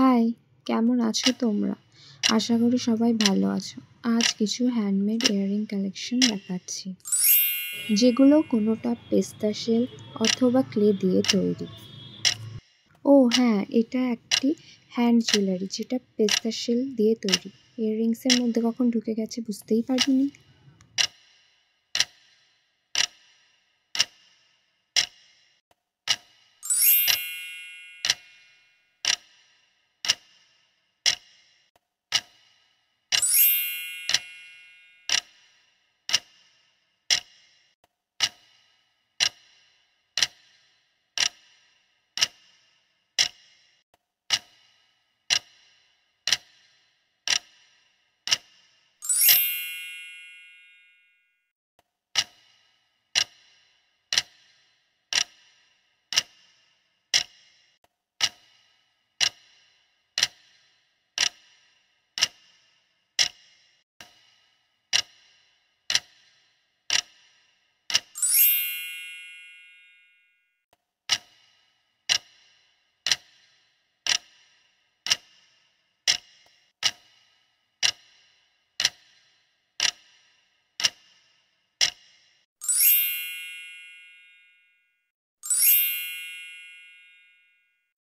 high কেমন আছো তোমরা আশা করি সবাই ভালো আছো আজ কিছু হ্যান্ডমেড ইয়ারিং কালেকশন দেখাচ্ছি যেগুলো কোনোটা পেস্তা শেল অথবা ক্লে দিয়ে তৈরি ও হ্যাঁ এটা একটি হ্যান্ড জুয়েলারি যেটা পেস্তা শেল দিয়ে তৈরি ইয়াররিংসের মধ্যে কখন ঢুকে গেছে বুঝতেই পারিনি